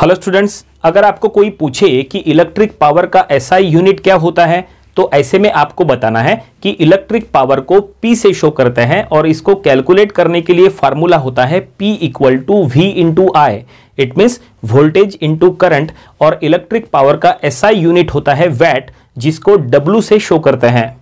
hello students अगर आपको कोई पूछे कि इलेक्ट्रिक पावर का एसआई यूनिट क्या होता है तो ऐसे में आपको बताना है कि इलेक्ट्रिक पावर को पी से शो करते हैं और इसको कैलकुलेट करने के लिए फार्मूला होता है P equal to V into I it means voltage into current और इलेक्ट्रिक पावर का एसआई यूनिट होता है वैट जिसको डब्ल्यू से शो करते हैं